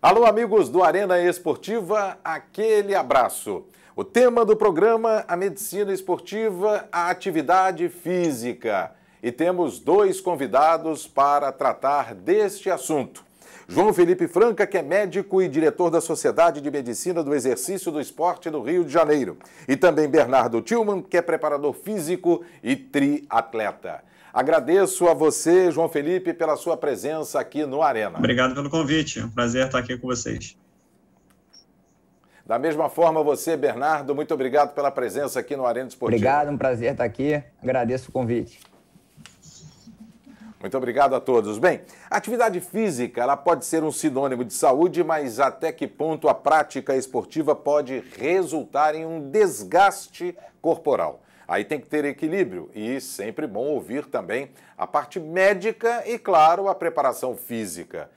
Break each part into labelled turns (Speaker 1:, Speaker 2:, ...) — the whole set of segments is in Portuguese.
Speaker 1: Alô, amigos do Arena Esportiva, aquele abraço. O tema do programa, a medicina esportiva, a atividade física. E temos dois convidados para tratar deste assunto. João Felipe Franca, que é médico e diretor da Sociedade de Medicina do Exercício do Esporte do Rio de Janeiro. E também Bernardo Tillman, que é preparador físico e triatleta. Agradeço a você, João Felipe, pela sua presença aqui no Arena.
Speaker 2: Obrigado pelo convite. É um prazer estar aqui com vocês.
Speaker 1: Da mesma forma, você, Bernardo, muito obrigado pela presença aqui no Arena Esportiva. Obrigado, um prazer estar aqui.
Speaker 3: Agradeço o convite.
Speaker 1: Muito obrigado a todos. Bem, atividade física ela pode ser um sinônimo de saúde, mas até que ponto a prática esportiva pode resultar em um desgaste corporal? Aí tem que ter equilíbrio e sempre bom ouvir também a parte médica e, claro, a preparação física.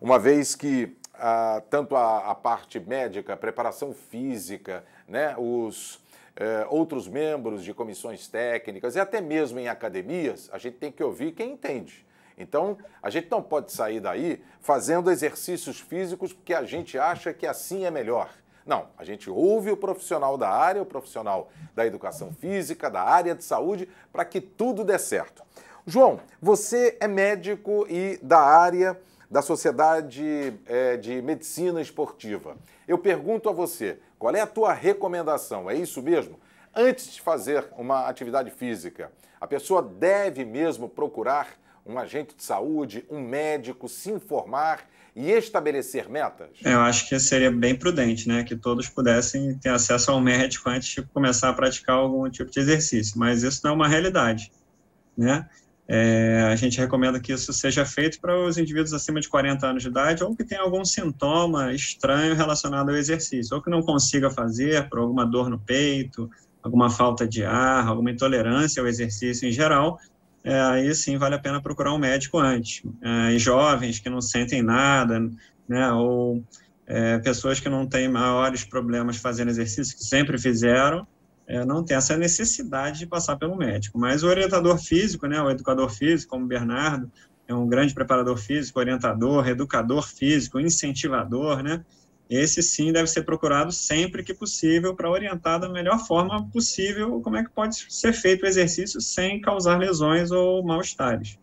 Speaker 1: Uma vez que ah, tanto a, a, parte médica, a preparação física, né, os eh, outros membros de comissões técnicas e até mesmo em academias, a gente tem que ouvir quem entende. Então, a gente não pode sair daí fazendo exercícios físicos porque a gente acha que assim é melhor. Não, a gente ouve o profissional da área, o profissional da educação física, da área de saúde, para que tudo dê certo. João, você é médico e da área da Sociedade é, de Medicina Esportiva. Eu pergunto a você, qual é a tua recomendação? É isso mesmo? Antes de fazer uma atividade física, a pessoa deve mesmo procurar um agente de saúde, um médico, se informar e estabelecer metas?
Speaker 2: É, eu acho que seria bem prudente, né? Que todos pudessem ter acesso ao médico antes de começar a praticar algum tipo de exercício, mas isso não é uma realidade, né? É, a gente recomenda que isso seja feito para os indivíduos acima de 40 anos de idade ou que tenham algum sintoma estranho relacionado ao exercício, ou que não consiga fazer por alguma dor no peito, alguma falta de ar, alguma intolerância ao exercício em geral, é, aí sim vale a pena procurar um médico antes. É, e jovens que não sentem nada, né, ou é, pessoas que não têm maiores problemas fazendo exercício, que sempre fizeram, é, não tem essa necessidade de passar pelo médico. Mas o orientador físico, né, o educador físico, como o Bernardo, é um grande preparador físico, orientador, educador físico, incentivador, né? Esse sim deve ser procurado sempre que possível para orientar da melhor forma possível como é que pode ser feito o exercício sem causar lesões ou mal-estares.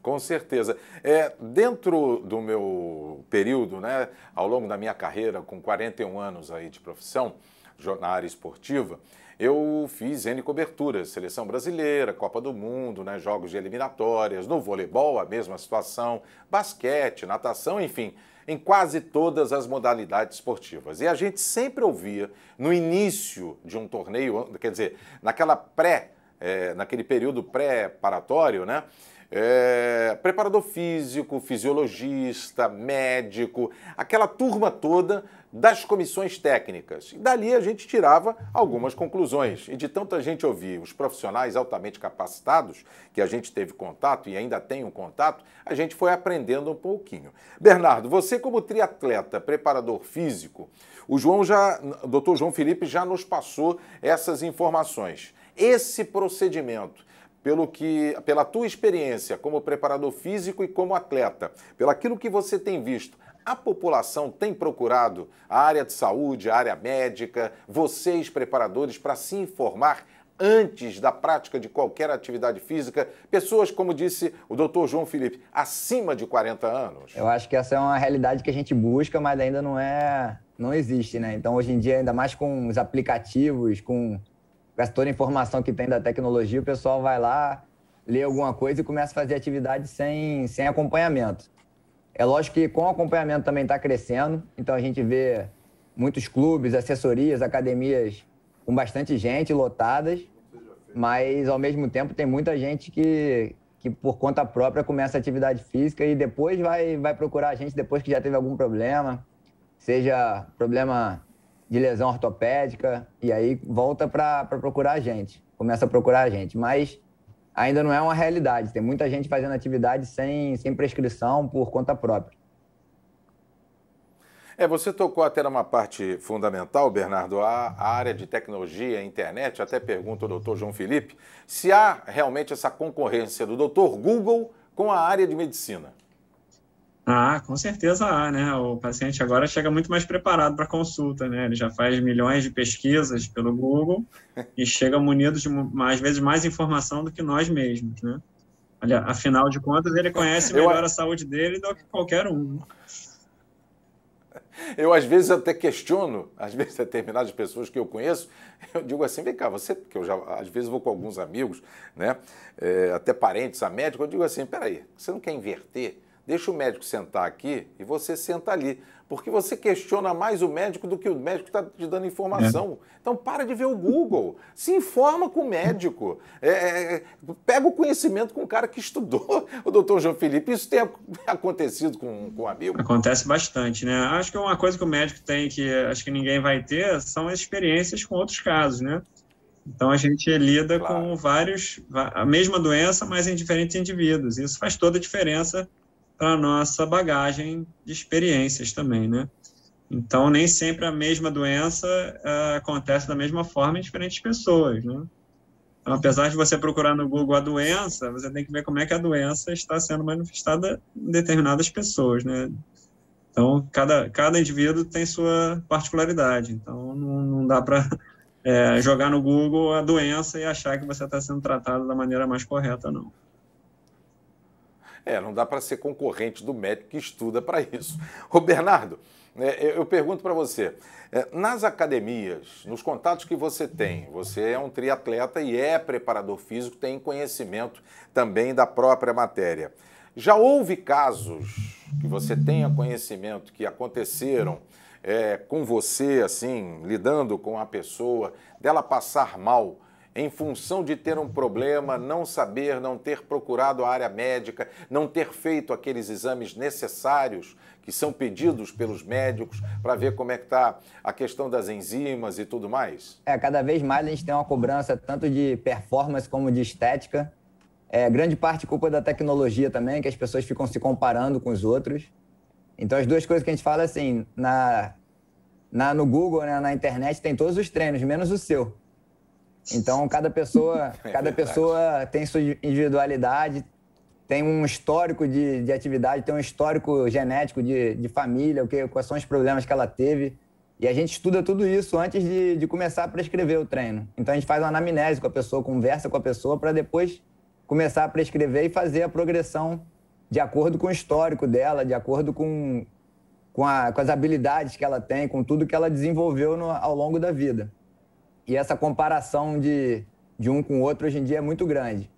Speaker 1: Com certeza. É, dentro do meu período, né, ao longo da minha carreira, com 41 anos aí de profissão na área esportiva, eu fiz N coberturas, seleção brasileira, Copa do Mundo, né, jogos de eliminatórias, no voleibol a mesma situação, basquete, natação, enfim, em quase todas as modalidades esportivas. E a gente sempre ouvia no início de um torneio, quer dizer, naquela pré, é, naquele período pré-paratório, né? é, preparador físico, fisiologista, médico, aquela turma toda das comissões técnicas. E dali a gente tirava algumas conclusões. E de tanta gente ouvir os profissionais altamente capacitados, que a gente teve contato e ainda tem um contato, a gente foi aprendendo um pouquinho. Bernardo, você como triatleta, preparador físico, o João já, o Dr. João Felipe já nos passou essas informações. Esse procedimento pelo que, pela tua experiência como preparador físico e como atleta, pelo aquilo que você tem visto, a população tem procurado a área de saúde, a área médica, vocês preparadores para se informar antes da prática de qualquer atividade física, pessoas, como disse o doutor João Felipe, acima de 40 anos?
Speaker 3: Eu acho que essa é uma realidade que a gente busca, mas ainda não é. não existe, né? Então, hoje em dia, ainda mais com os aplicativos, com essa toda a informação que tem da tecnologia, o pessoal vai lá, lê alguma coisa e começa a fazer atividade sem, sem acompanhamento. É lógico que com o acompanhamento também está crescendo, então a gente vê muitos clubes, assessorias, academias com bastante gente lotadas, mas ao mesmo tempo tem muita gente que, que por conta própria começa a atividade física e depois vai, vai procurar a gente depois que já teve algum problema, seja problema de lesão ortopédica e aí volta para procurar a gente, começa a procurar a gente. Mas ainda não é uma realidade, tem muita gente fazendo atividade sem, sem prescrição por conta própria.
Speaker 1: É, você tocou até numa parte fundamental, Bernardo, a, a área de tecnologia, internet, até pergunta o doutor João Felipe, se há realmente essa concorrência do doutor Google com a área de medicina.
Speaker 2: Ah, com certeza há, né? O paciente agora chega muito mais preparado para consulta, né? Ele já faz milhões de pesquisas pelo Google e chega munido de, às vezes, mais informação do que nós mesmos, né? Olha, afinal de contas, ele conhece melhor a saúde dele do que qualquer um.
Speaker 1: Eu, às vezes, até questiono, às vezes, determinadas pessoas que eu conheço, eu digo assim, vem cá, você, porque eu já, às vezes, vou com alguns amigos, né, é, até parentes, a médico, eu digo assim, peraí, você não quer inverter Deixa o médico sentar aqui e você senta ali. Porque você questiona mais o médico do que o médico está te dando informação. É. Então para de ver o Google. Se informa com o médico. É, é, é pega o conhecimento com o cara que estudou, o doutor João Felipe. Isso tem acontecido com, com um amigo?
Speaker 2: Acontece bastante, né? Acho que uma coisa que o médico tem que acho que ninguém vai ter são experiências com outros casos, né? Então a gente lida claro. com vários, a mesma doença, mas em diferentes indivíduos. Isso faz toda a diferença para nossa bagagem de experiências também, né? Então, nem sempre a mesma doença uh, acontece da mesma forma em diferentes pessoas, né? Então, apesar de você procurar no Google a doença, você tem que ver como é que a doença está sendo manifestada em determinadas pessoas, né? Então, cada, cada indivíduo tem sua particularidade. Então, não, não dá para é, jogar no Google a doença e achar que você está sendo tratado da maneira mais correta, não.
Speaker 1: É, não dá para ser concorrente do médico que estuda para isso. Ô Bernardo, né, eu pergunto para você, é, nas academias, nos contatos que você tem, você é um triatleta e é preparador físico, tem conhecimento também da própria matéria. Já houve casos que você tenha conhecimento que aconteceram é, com você, assim, lidando com a pessoa, dela passar mal em função de ter um problema, não saber, não ter procurado a área médica, não ter feito aqueles exames necessários que são pedidos pelos médicos para ver como é que está a questão das enzimas e tudo mais?
Speaker 3: É, cada vez mais a gente tem uma cobrança tanto de performance como de estética. É, grande parte culpa da tecnologia também, que as pessoas ficam se comparando com os outros. Então, as duas coisas que a gente fala, é assim, na, na no Google, né, na internet, tem todos os treinos, menos o seu. Então, cada pessoa, é cada pessoa tem sua individualidade, tem um histórico de, de atividade, tem um histórico genético de, de família, o que, quais são os problemas que ela teve. E a gente estuda tudo isso antes de, de começar a prescrever o treino. Então, a gente faz uma anamnese com a pessoa, conversa com a pessoa para depois começar a prescrever e fazer a progressão de acordo com o histórico dela, de acordo com, com, a, com as habilidades que ela tem, com tudo que ela desenvolveu no, ao longo da vida e essa comparação de, de um com o outro hoje em dia é muito grande.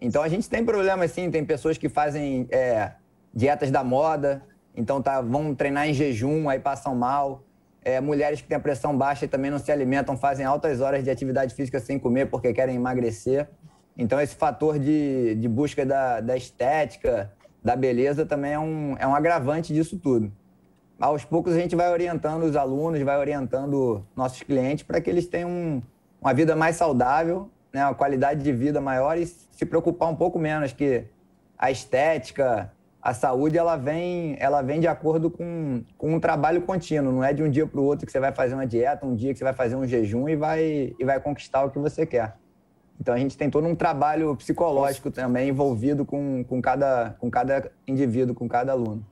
Speaker 3: Então a gente tem problema sim, tem pessoas que fazem é, dietas da moda, então tá, vão treinar em jejum, aí passam mal. É, mulheres que têm a pressão baixa e também não se alimentam, fazem altas horas de atividade física sem comer porque querem emagrecer. Então esse fator de, de busca da, da estética, da beleza também é um, é um agravante disso tudo aos poucos a gente vai orientando os alunos, vai orientando nossos clientes para que eles tenham um, uma vida mais saudável, né, uma qualidade de vida maior e se preocupar um pouco menos que a estética, a saúde, ela vem, ela vem de acordo com, com um trabalho contínuo, não é de um dia para o outro que você vai fazer uma dieta, um dia que você vai fazer um jejum e vai, e vai conquistar o que você quer. Então a gente tem todo um trabalho psicológico também envolvido com, com, cada, com cada indivíduo, com cada aluno.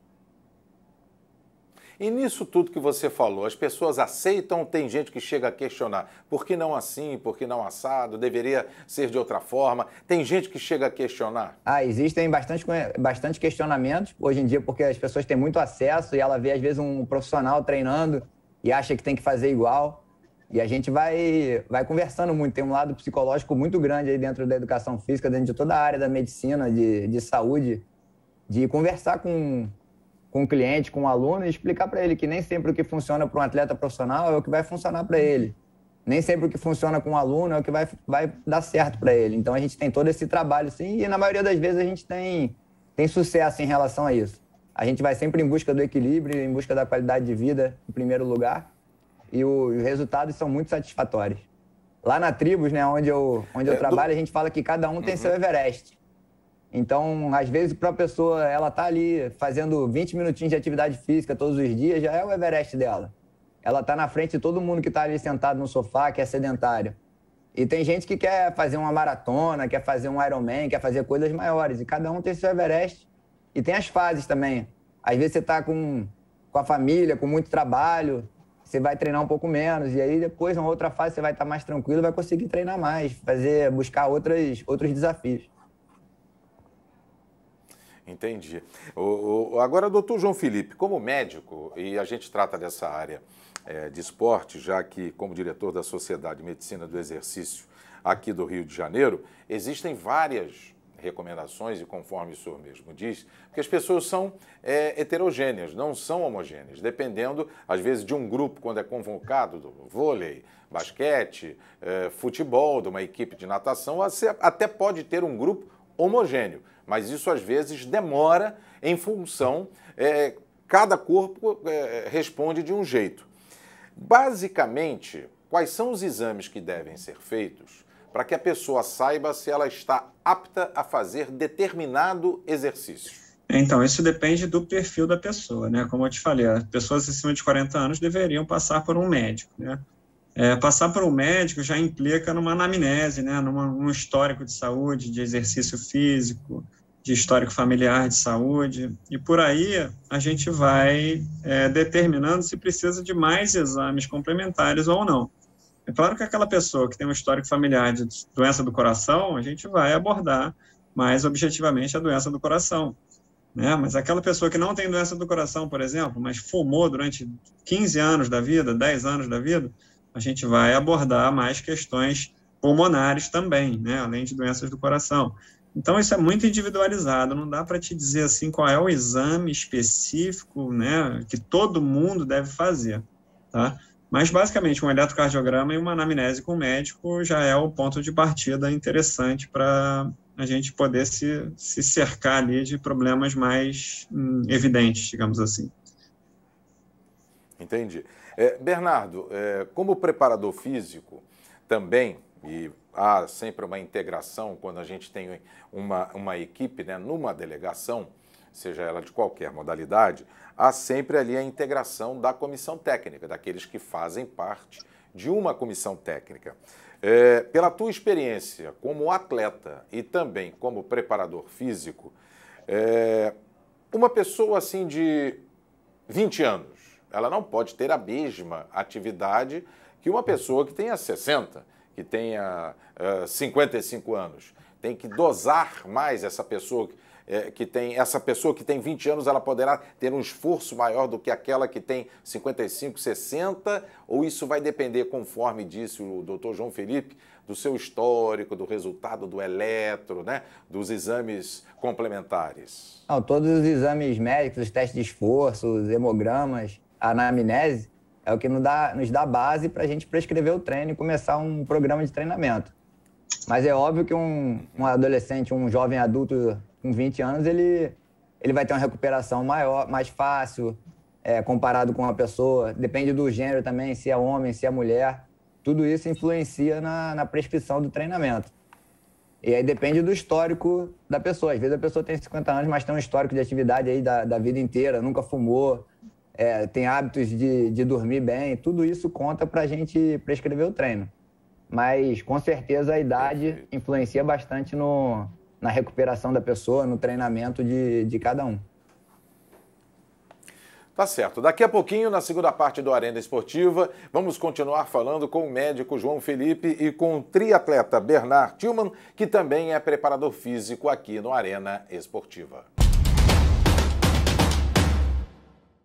Speaker 1: E nisso tudo que você falou, as pessoas aceitam, tem gente que chega a questionar por que não assim, por que não assado, deveria ser de outra forma. Tem gente que chega a questionar?
Speaker 3: Ah, existem bastante, bastante questionamentos hoje em dia, porque as pessoas têm muito acesso e ela vê, às vezes, um profissional treinando e acha que tem que fazer igual. E a gente vai, vai conversando muito. Tem um lado psicológico muito grande aí dentro da educação física, dentro de toda a área da medicina, de, de saúde, de conversar com, com o cliente, com o aluno, e explicar para ele que nem sempre o que funciona para um atleta profissional é o que vai funcionar para ele. Nem sempre o que funciona com um aluno é o que vai, vai dar certo para ele. Então a gente tem todo esse trabalho, assim e na maioria das vezes a gente tem, tem sucesso em relação a isso. A gente vai sempre em busca do equilíbrio, em busca da qualidade de vida, em primeiro lugar, e o, os resultados são muito satisfatórios. Lá na Tribos, né, onde eu, onde eu é, trabalho, do... a gente fala que cada um tem uhum. seu Everest. Então, às vezes, para a pessoa, ela tá ali fazendo 20 minutinhos de atividade física todos os dias, já é o Everest dela. Ela tá na frente de todo mundo que está ali sentado no sofá, que é sedentário. E tem gente que quer fazer uma maratona, quer fazer um Ironman, quer fazer coisas maiores. E cada um tem seu Everest. E tem as fases também. Às vezes você está com, com a família, com muito trabalho, você vai treinar um pouco menos. E aí depois, em outra fase, você vai estar tá mais tranquilo, vai conseguir treinar mais, fazer, buscar outras, outros desafios.
Speaker 1: Entendi. O, o, agora, doutor João Felipe, como médico, e a gente trata dessa área é, de esporte, já que, como diretor da Sociedade de Medicina do Exercício aqui do Rio de Janeiro, existem várias recomendações, e conforme o senhor mesmo diz, porque as pessoas são é, heterogêneas, não são homogêneas, dependendo, às vezes, de um grupo, quando é convocado, do vôlei, basquete, é, futebol, de uma equipe de natação, até pode ter um grupo homogêneo mas isso às vezes demora em função, é, cada corpo é, responde de um jeito. Basicamente, quais são os exames que devem ser feitos para que a pessoa saiba se ela está apta a fazer determinado exercício?
Speaker 2: Então, isso depende do perfil da pessoa, né? Como eu te falei, pessoas acima de 40 anos deveriam passar por um médico, né? É, passar para o médico já implica numa anamnese, né, num histórico de saúde, de exercício físico, de histórico familiar de saúde, e por aí a gente vai é, determinando se precisa de mais exames complementares ou não. É claro que aquela pessoa que tem um histórico familiar de doença do coração, a gente vai abordar mais objetivamente a doença do coração. Né? Mas aquela pessoa que não tem doença do coração, por exemplo, mas fumou durante 15 anos da vida, 10 anos da vida, a gente vai abordar mais questões pulmonares também, né, além de doenças do coração. Então, isso é muito individualizado, não dá para te dizer assim qual é o exame específico né, que todo mundo deve fazer. Tá? Mas, basicamente, um eletrocardiograma e uma anamnese com o médico já é o ponto de partida interessante para a gente poder se, se cercar ali de problemas mais hum, evidentes, digamos assim.
Speaker 1: Entendi. É, Bernardo, é, como preparador físico também, e há sempre uma integração quando a gente tem uma, uma equipe né, numa delegação, seja ela de qualquer modalidade, há sempre ali a integração da comissão técnica, daqueles que fazem parte de uma comissão técnica. É, pela tua experiência como atleta e também como preparador físico, é, uma pessoa assim de 20 anos, ela não pode ter a mesma atividade que uma pessoa que tenha 60, que tenha uh, eh, 55 anos. Tem que dosar mais essa pessoa é, que tem essa pessoa que tem 20 anos, ela poderá ter um esforço maior do que aquela que tem 55, 60, ou isso vai depender, conforme disse o Dr. João Felipe, do seu histórico, do resultado do eletro, né, dos exames complementares.
Speaker 3: Não, todos os exames médicos, os testes de esforço, os hemogramas, a anamnese é o que nos dá, nos dá base para a gente prescrever o treino e começar um programa de treinamento. Mas é óbvio que um, um adolescente, um jovem adulto com 20 anos, ele, ele vai ter uma recuperação maior, mais fácil, é, comparado com uma pessoa. Depende do gênero também, se é homem, se é mulher. Tudo isso influencia na, na prescrição do treinamento. E aí depende do histórico da pessoa. Às vezes a pessoa tem 50 anos, mas tem um histórico de atividade aí da, da vida inteira, nunca fumou, é, tem hábitos de, de dormir bem, tudo isso conta para a gente prescrever o treino. Mas com certeza a idade influencia bastante no, na recuperação da pessoa, no treinamento de, de cada um.
Speaker 1: Tá certo. Daqui a pouquinho, na segunda parte do Arena Esportiva, vamos continuar falando com o médico João Felipe e com o triatleta Bernard Tillman, que também é preparador físico aqui no Arena Esportiva.